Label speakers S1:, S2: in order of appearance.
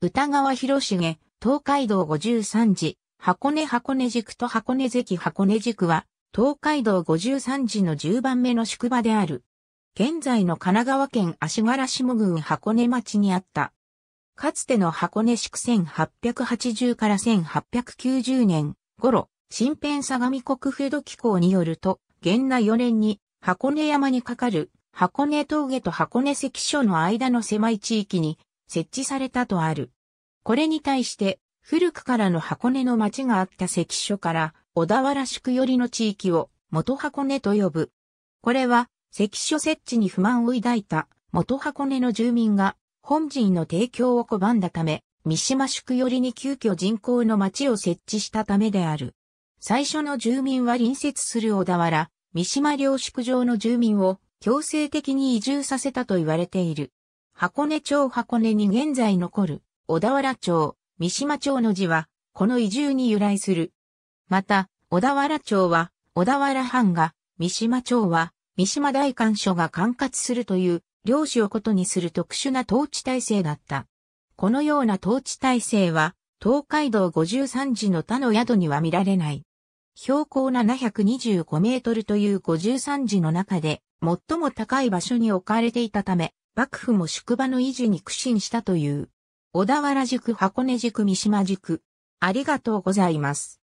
S1: 歌川広重、東海道五十三次、箱根箱根塾と箱根関箱根塾は、東海道五十三次の十番目の宿場である。現在の神奈川県足柄下郡箱根町にあった。かつての箱根宿1880から1890年頃、新編相模国風土機構によると、現内4年に箱根山にかかる箱根峠と箱根関所の間の狭い地域に設置されたとある。これに対して、古くからの箱根の町があった関所から小田原宿寄りの地域を元箱根と呼ぶ。これは関所設置に不満を抱いた元箱根の住民が本陣の提供を拒んだため、三島宿寄りに急遽人口の町を設置したためである。最初の住民は隣接する小田原、三島領宿場の住民を強制的に移住させたと言われている。箱根町箱根に現在残る小田原町、三島町の字は、この移住に由来する。また、小田原町は、小田原藩が、三島町は、三島大官所が管轄するという、領主をことにする特殊な統治体制だった。このような統治体制は、東海道53寺の他の宿には見られない。標高725メートルという53寺の中で、最も高い場所に置かれていたため、幕府も宿場の維持に苦心したという。小田原塾箱根塾三島塾。ありがとうござ
S2: います。